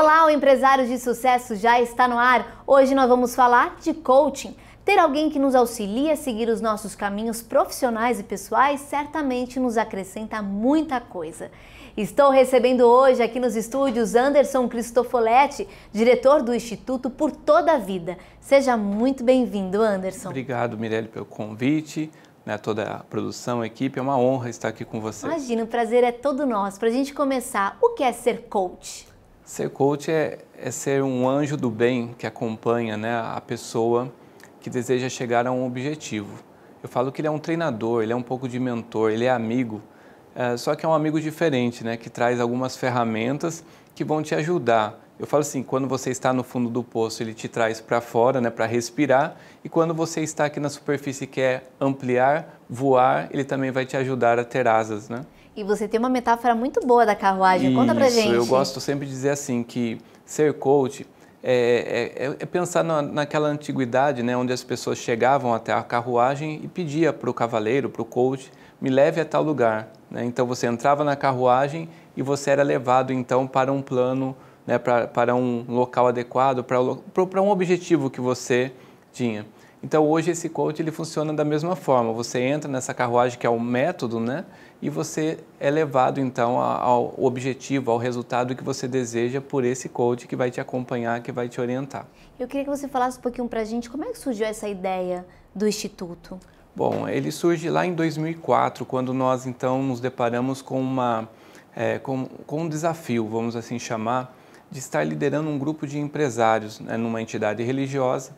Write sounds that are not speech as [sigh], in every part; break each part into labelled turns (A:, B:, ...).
A: Olá, o empresário de sucesso já está no ar. Hoje nós vamos falar de coaching. Ter alguém que nos auxilia a seguir os nossos caminhos profissionais e pessoais certamente nos acrescenta muita coisa. Estou recebendo hoje aqui nos estúdios Anderson Cristofoletti, diretor do Instituto Por Toda a Vida. Seja muito bem-vindo, Anderson.
B: Obrigado, Mirelle, pelo convite né, toda a produção, a equipe. É uma honra estar aqui com você. Imagina,
A: o prazer é todo nosso. Para a gente começar, o que é ser coach?
B: Ser coach é, é ser um anjo do bem que acompanha né, a pessoa que deseja chegar a um objetivo. Eu falo que ele é um treinador, ele é um pouco de mentor, ele é amigo, é, só que é um amigo diferente, né, que traz algumas ferramentas que vão te ajudar. Eu falo assim, quando você está no fundo do poço, ele te traz para fora, né, para respirar, e quando você está aqui na superfície e quer ampliar, voar, ele também vai te ajudar a ter asas, né?
A: E você tem uma metáfora muito boa da carruagem. Conta pra gente. Eu gosto
B: sempre de dizer assim que ser coach é, é, é, é pensar na, naquela antiguidade, né, onde as pessoas chegavam até a carruagem e pedia para o cavaleiro, para o coach, me leve a tal lugar. Né? Então você entrava na carruagem e você era levado então para um plano, né, para, para um local adequado, para um objetivo que você tinha. Então hoje esse coach ele funciona da mesma forma. Você entra nessa carruagem que é o método, né? E você é levado então ao objetivo, ao resultado que você deseja por esse coach que vai te acompanhar, que vai te orientar.
A: Eu queria que você falasse um pouquinho para a gente como é que surgiu essa ideia do instituto.
B: Bom, ele surge lá em 2004, quando nós então nos deparamos com uma é, com, com um desafio, vamos assim chamar, de estar liderando um grupo de empresários né, numa entidade religiosa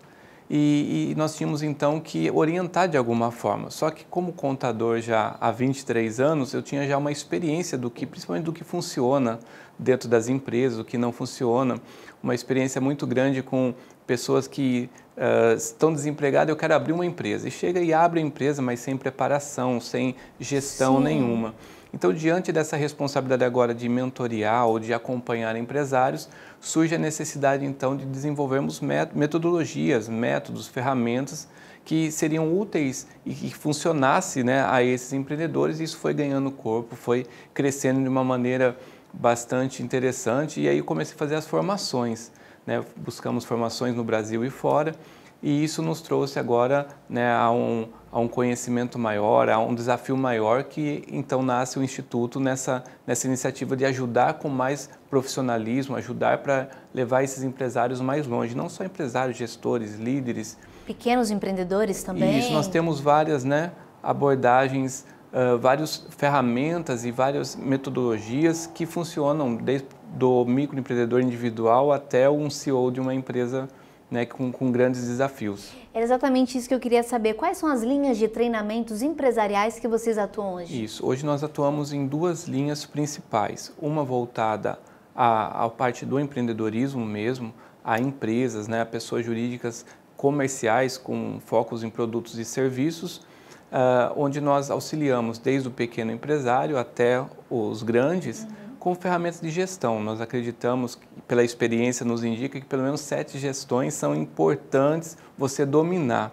B: e, e, nós tínhamos então que orientar de alguma forma. Só que como contador já há 23 anos, eu tinha já uma experiência do que, principalmente do que funciona dentro das empresas, o que não funciona, uma experiência muito grande com pessoas que uh, estão desempregadas, eu quero abrir uma empresa. E chega e abre a empresa, mas sem preparação, sem gestão Sim. nenhuma. Então, diante dessa responsabilidade agora de mentorear ou de acompanhar empresários, surge a necessidade então de desenvolvermos metodologias, métodos, ferramentas que seriam úteis e que funcionasse né, a esses empreendedores. e Isso foi ganhando corpo, foi crescendo de uma maneira bastante interessante e aí comecei a fazer as formações né, buscamos formações no Brasil e fora, e isso nos trouxe agora né, a, um, a um conhecimento maior, a um desafio maior que então nasce o Instituto nessa, nessa iniciativa de ajudar com mais profissionalismo, ajudar para levar esses empresários mais longe, não só empresários, gestores, líderes.
A: Pequenos empreendedores também. Isso, nós
B: temos várias né, abordagens, uh, várias ferramentas e várias metodologias que funcionam desde do microempreendedor individual até um CEO de uma empresa né, com, com, grandes desafios.
A: Era exatamente isso que eu queria saber. Quais são as linhas de treinamentos empresariais que vocês atuam hoje?
B: Isso. Hoje nós atuamos em duas linhas principais. Uma voltada à, à parte do empreendedorismo mesmo, a empresas, né, a pessoas jurídicas comerciais com focos em produtos e serviços, uh, onde nós auxiliamos desde o pequeno empresário até os grandes. Uhum com ferramentas de gestão. Nós acreditamos, pela experiência nos indica, que pelo menos sete gestões são importantes você dominar.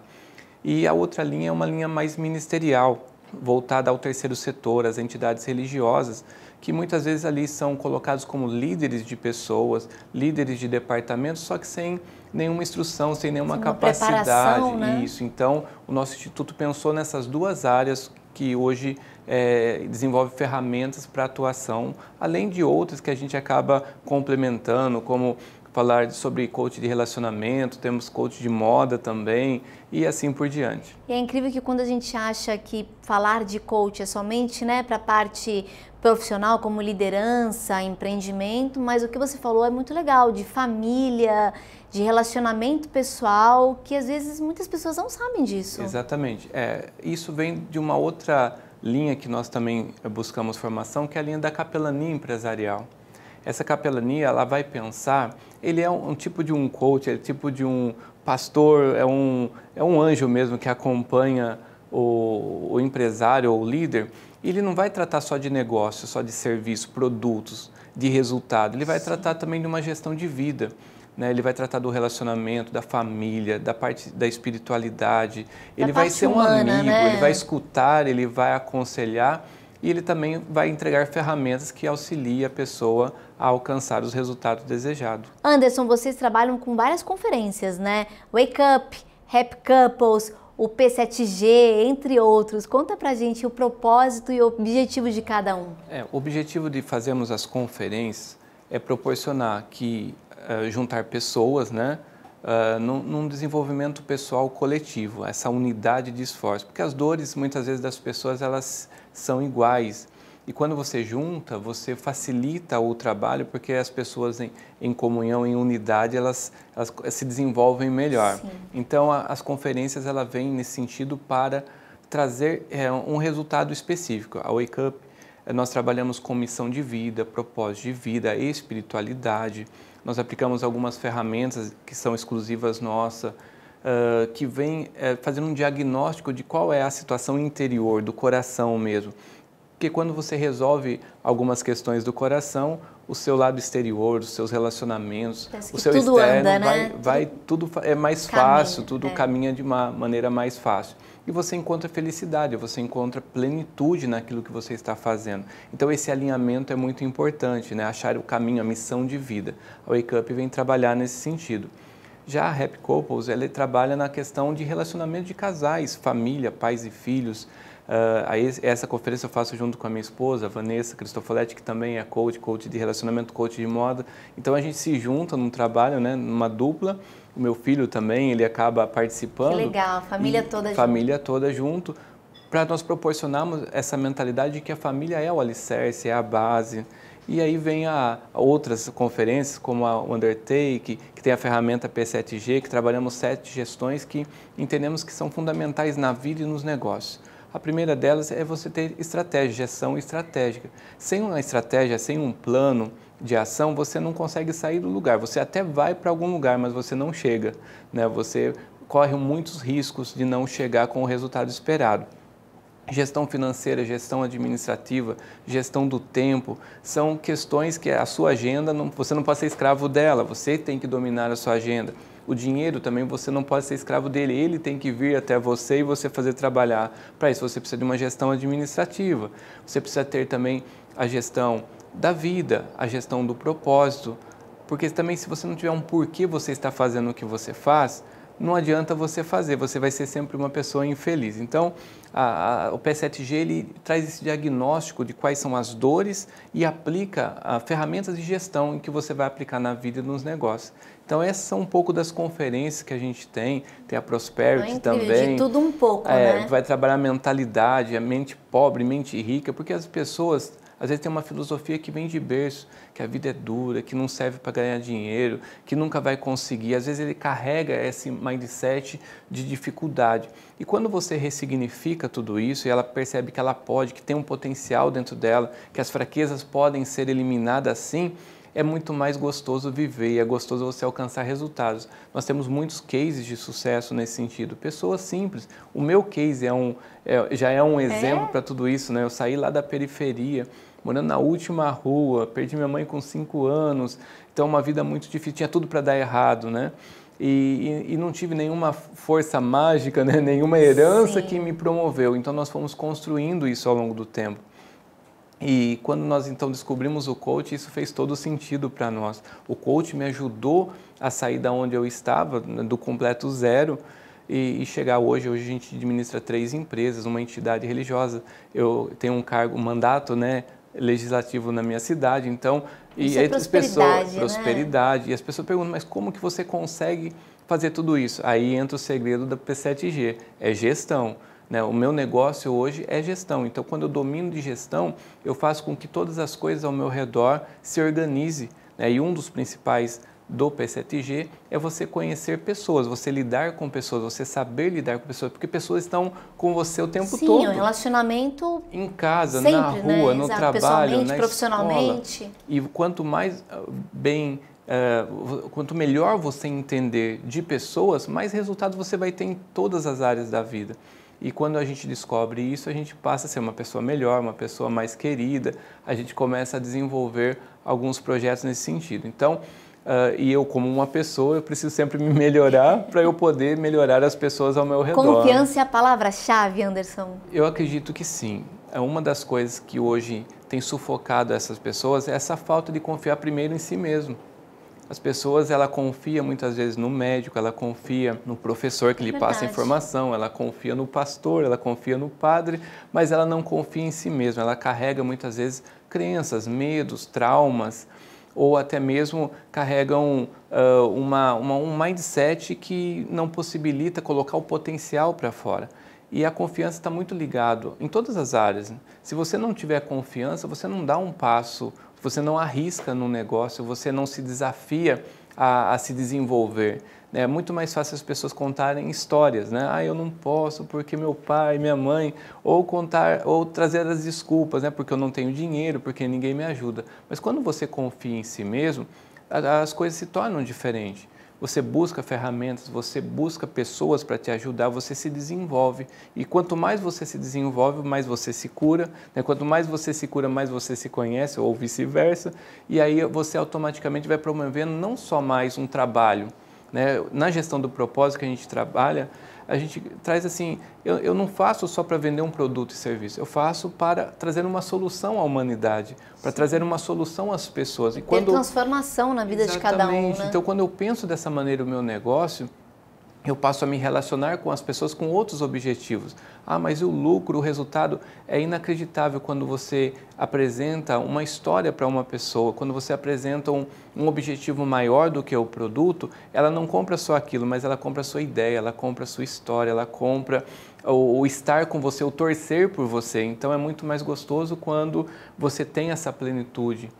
B: E a outra linha é uma linha mais ministerial, voltada ao terceiro setor, às entidades religiosas, que muitas vezes ali são colocados como líderes de pessoas, líderes de departamentos, só que sem nenhuma instrução, sem nenhuma capacidade. Né? Isso. Então, o nosso instituto pensou nessas duas áreas que hoje é, desenvolve ferramentas para atuação, além de outras que a gente acaba complementando, como falar sobre coach de relacionamento, temos coach de moda também e assim por diante.
A: E é incrível que quando a gente acha que falar de coach é somente né, para a parte profissional, como liderança, empreendimento, mas o que você falou é muito legal, de família, de relacionamento pessoal, que às vezes muitas pessoas não sabem disso.
B: Exatamente. É, isso vem de uma outra linha que nós também eh, buscamos formação, que é a linha da capelania empresarial. Essa capelania, ela vai pensar, ele é um, um tipo de um coach, é tipo de um pastor, é um, é um anjo mesmo que acompanha o, o empresário ou o líder. Ele não vai tratar só de negócio, só de serviço, produtos, de resultado. Ele vai Sim. tratar também de uma gestão de vida. Né? Ele vai tratar do relacionamento, da família, da parte da espiritualidade. Da ele vai ser um humana, amigo, né? ele vai escutar, ele vai aconselhar e ele também vai entregar ferramentas que auxiliem a pessoa a alcançar os resultados desejados.
A: Anderson, vocês trabalham com várias conferências, né? Wake Up, Happy Couples, o P7G, entre outros. Conta pra gente o propósito e o objetivo de cada um.
B: É, o objetivo de fazermos as conferências é proporcionar que eh, juntar pessoas, né? Uh, num, num, desenvolvimento pessoal coletivo, essa unidade de esforço, porque as dores muitas vezes das pessoas elas são iguais e quando você junta você facilita o trabalho porque as pessoas em, em comunhão, em unidade elas, elas se desenvolvem melhor. Sim. Então a, as conferências ela vem nesse sentido para trazer é, um resultado específico. A Wake Up nós trabalhamos com missão de vida, propósito de vida, espiritualidade, nós aplicamos algumas ferramentas que são exclusivas nossa, uh, que vem é, fazendo um diagnóstico de qual é a situação interior, do coração mesmo. Porque quando você resolve algumas questões do coração, o seu lado exterior, os seus relacionamentos, o seu externo, anda, né? vai, vai, tudo é mais caminha, fácil, tudo é. caminha de uma maneira mais fácil e você encontra felicidade, você encontra plenitude naquilo que você está fazendo. Então esse alinhamento é muito importante, né? achar o caminho, a missão de vida. A Wake Up vem trabalhar nesse sentido. Já a Happy Couples, ela trabalha na questão de relacionamento de casais, família, pais e filhos, Uh, essa conferência eu faço junto com a minha esposa, Vanessa Cristofoletti, que também é coach, coach de relacionamento, coach de moda. Então a gente se junta num trabalho, né, numa dupla, o meu filho também, ele acaba participando. Que
A: legal, família toda Família
B: junto. toda junto, para nós proporcionarmos essa mentalidade de que a família é o alicerce, é a base. E aí vem a, outras conferências, como a Undertake, que tem a ferramenta P7G, que trabalhamos sete gestões que entendemos que são fundamentais na vida e nos negócios. A primeira delas é você ter estratégia, gestão estratégica. Sem uma estratégia, sem um plano, de ação, você não consegue sair do lugar. Você até vai para algum lugar, mas você não chega. Né? Você corre muitos riscos de não chegar com o resultado esperado. Gestão financeira, gestão administrativa, gestão do tempo, são questões que a sua agenda, não, você não pode ser escravo dela, você tem que dominar a sua agenda. O dinheiro também você não pode ser escravo dele, ele tem que vir até você e você fazer trabalhar. Para isso você precisa de uma gestão administrativa, você precisa ter também a gestão da vida, a gestão do propósito, porque também se você não tiver um porquê você está fazendo o que você faz, não adianta você fazer, você vai ser sempre uma pessoa infeliz. Então, a, a, o P7G ele traz esse diagnóstico de quais são as dores e aplica a, ah, ferramentas de gestão em que você vai aplicar na vida e nos negócios. Então, essas são um pouco das conferências que a gente tem, tem a Prosperity então, é também. De tudo um pouco, é, né? Vai trabalhar a mentalidade, a mente pobre, mente rica, porque as pessoas às vezes tem uma filosofia que vem de berço, que a vida é dura, que não serve para ganhar dinheiro, que nunca vai conseguir. Às vezes ele carrega esse mindset de dificuldade. E quando você ressignifica tudo isso e ela percebe que ela pode, que tem um potencial dentro dela, que as fraquezas podem ser eliminadas sim, é muito mais gostoso viver, é gostoso você alcançar resultados. Nós temos muitos cases de sucesso nesse sentido, pessoas simples. O meu case é um, é, já é um é? exemplo é? para tudo isso, né? Eu saí lá da periferia, morando na última rua, perdi minha mãe com cinco anos, então uma vida muito difícil, tinha tudo para dar errado, né? E, e, e, não tive nenhuma força mágica, né? [laughs] nenhuma herança Sim. que me promoveu. Então nós fomos construindo isso ao longo do tempo. E quando nós então descobrimos o coach, isso fez todo sentido para nós. O coach me ajudou a sair da onde eu estava, né, do completo zero, e, e, chegar hoje. Hoje a gente administra três empresas, uma entidade religiosa. Eu tenho um cargo, um mandato, né, legislativo na minha cidade. Então, e é as pessoas né? prosperidade, e as pessoas perguntam: "Mas como que você consegue fazer tudo isso?". Aí entra o segredo da P7G, é gestão. Né? O meu negócio hoje é gestão. Então, quando eu domino de gestão, eu faço com que todas as coisas ao meu redor se organize. Né? E um dos principais do P7G é você conhecer pessoas, você lidar com pessoas, você saber lidar com pessoas, porque pessoas estão com você o tempo Sim, todo. Sim, o
A: relacionamento em
B: casa, sempre, na né? rua, né? no Exato, trabalho, na profissionalmente. Escola. E quanto mais ah, bem Uh, quanto melhor você entender de pessoas, mais resultado você vai ter em todas as áreas da vida. E quando a gente descobre isso, a gente passa a ser uma pessoa melhor, uma pessoa mais querida, a gente começa a desenvolver alguns projetos nesse sentido. Então, Uh, e eu, como uma pessoa, eu preciso sempre me melhorar para eu poder melhorar as pessoas ao meu redor. Confiança
A: é a palavra-chave, Anderson?
B: Eu acredito que sim. É uma das coisas que hoje tem sufocado essas pessoas é essa falta de confiar primeiro em si mesmo. As pessoas, ela confia muitas vezes no médico, ela confia no professor que lhe Verdade. passa informação, ela confia no pastor, ela confia no padre, mas ela não confia em si mesma. Ela carrega muitas vezes crenças, medos, traumas, ou até mesmo carregam uh, uma, uma, um mindset que não possibilita colocar o potencial para fora. E a confiança está muito ligado em todas as áreas. Né? Se você não tiver confiança, você não dá um passo, você não arrisca no negócio, você não se desafia a, a se desenvolver é muito mais fácil as pessoas contarem histórias, né? Ah, eu não posso porque meu pai, minha mãe, ou contar ou trazer as desculpas, né? Porque eu não tenho dinheiro, porque ninguém me ajuda. Mas quando você confia em si mesmo, as coisas se tornam diferentes. Você busca ferramentas, você busca pessoas para te ajudar, você se desenvolve. E quanto mais você se desenvolve, mais você se cura. Né? Quanto mais você se cura, mais você se conhece, ou vice-versa. E aí você automaticamente vai promovendo não só mais um trabalho, né? Na gestão do propósito que a gente trabalha, a gente traz assim, eu, eu não faço só para vender um produto e serviço, eu faço para trazer uma solução à humanidade, para trazer uma solução às pessoas. E Ter quando
A: transformação na vida de cada um. Né? Então,
B: quando eu penso dessa maneira o meu negócio, eu passo a me relacionar com as pessoas com outros objetivos. Ah, mas o lucro, o resultado é inacreditável quando você apresenta uma história para uma pessoa, quando você apresenta um, um, objetivo maior do que o produto, ela não compra só aquilo, mas ela compra a sua ideia, ela compra a sua história, ela compra o, o estar com você, o torcer por você. Então é muito mais gostoso quando você tem essa plenitude.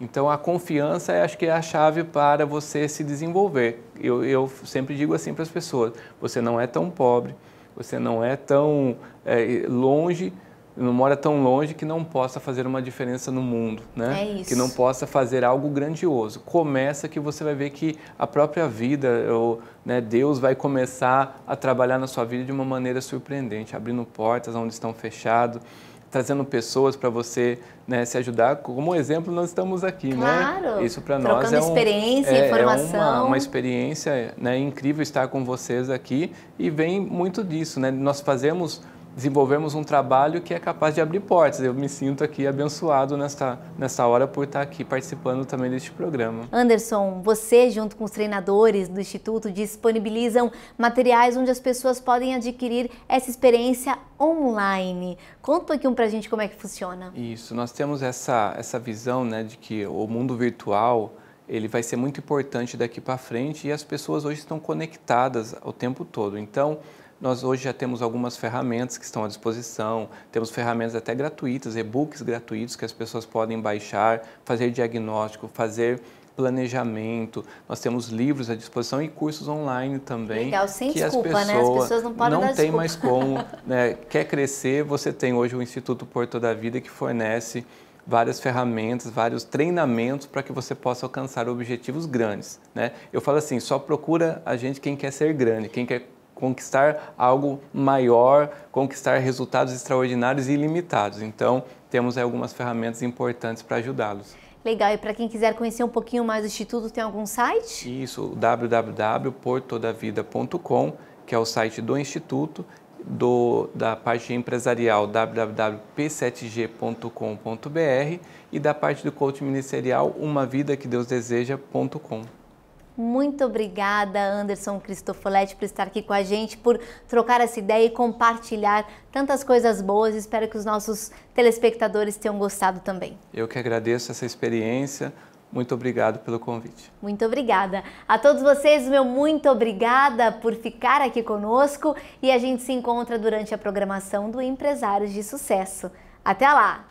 B: Então, a confiança acho que é a chave para você se desenvolver. Eu, eu sempre digo assim para as pessoas: você não é tão pobre, você não é tão é, longe, não mora tão longe que não possa fazer uma diferença no mundo, né? É isso. Que não possa fazer algo grandioso. Começa que você vai ver que a própria vida, ou, né, Deus vai começar a trabalhar na sua vida de uma maneira surpreendente, abrindo portas onde estão fechadas trazendo pessoas para você né, se ajudar. Como exemplo, nós estamos aqui, né? claro. né? Isso para nós é, um, experiência, é, informação. é uma, uma experiência né, incrível estar com vocês aqui e vem muito disso, né? Nós fazemos Desenvolvemos um trabalho que é capaz de abrir portas. Eu me sinto aqui abençoado nesta, nesta hora por estar aqui participando também deste
A: programa. Anderson, você junto com os treinadores do Instituto disponibilizam materiais onde as pessoas podem adquirir essa experiência online. Conta aqui um pra gente como é que funciona.
B: Isso, nós temos essa, essa visão né, de que o mundo virtual ele vai ser muito importante daqui para frente e as pessoas hoje estão conectadas o tempo todo. Então, nós hoje já temos algumas ferramentas que estão à disposição, temos ferramentas até gratuitas, e-books gratuitos que as pessoas podem baixar, fazer diagnóstico, fazer planejamento, nós temos livros à disposição e cursos online também. Legal, sem que desculpa, né? as pessoas, né? As pessoas não podem Não tem desculpa. mais como, [laughs] né? quer crescer, você tem hoje o Instituto Porto da Vida que fornece várias ferramentas, vários treinamentos para que você possa alcançar objetivos grandes. Né? Eu falo assim, só procura a gente quem quer ser grande, quem quer conquistar algo maior, conquistar resultados extraordinários e ilimitados. Então, temos algumas ferramentas importantes para ajudá-los.
A: Legal, e para quem quiser conhecer um pouquinho mais do Instituto, tem algum site?
B: Isso, www.portodavida.com, que é o site do Instituto, do, da parte empresarial www.p7g.com.br e da parte do coaching ministerial umavidaquedeusdeseja.com.
A: Muito obrigada, Anderson Cristofoletti, por estar aqui com a gente, por trocar essa ideia e compartilhar tantas coisas boas. Espero que os nossos telespectadores tenham gostado também.
B: Eu que agradeço essa experiência. Muito obrigado pelo convite.
A: Muito obrigada. A todos vocês, meu muito obrigada por ficar aqui conosco e a gente se encontra durante a programação do Empresários de Sucesso. Até lá!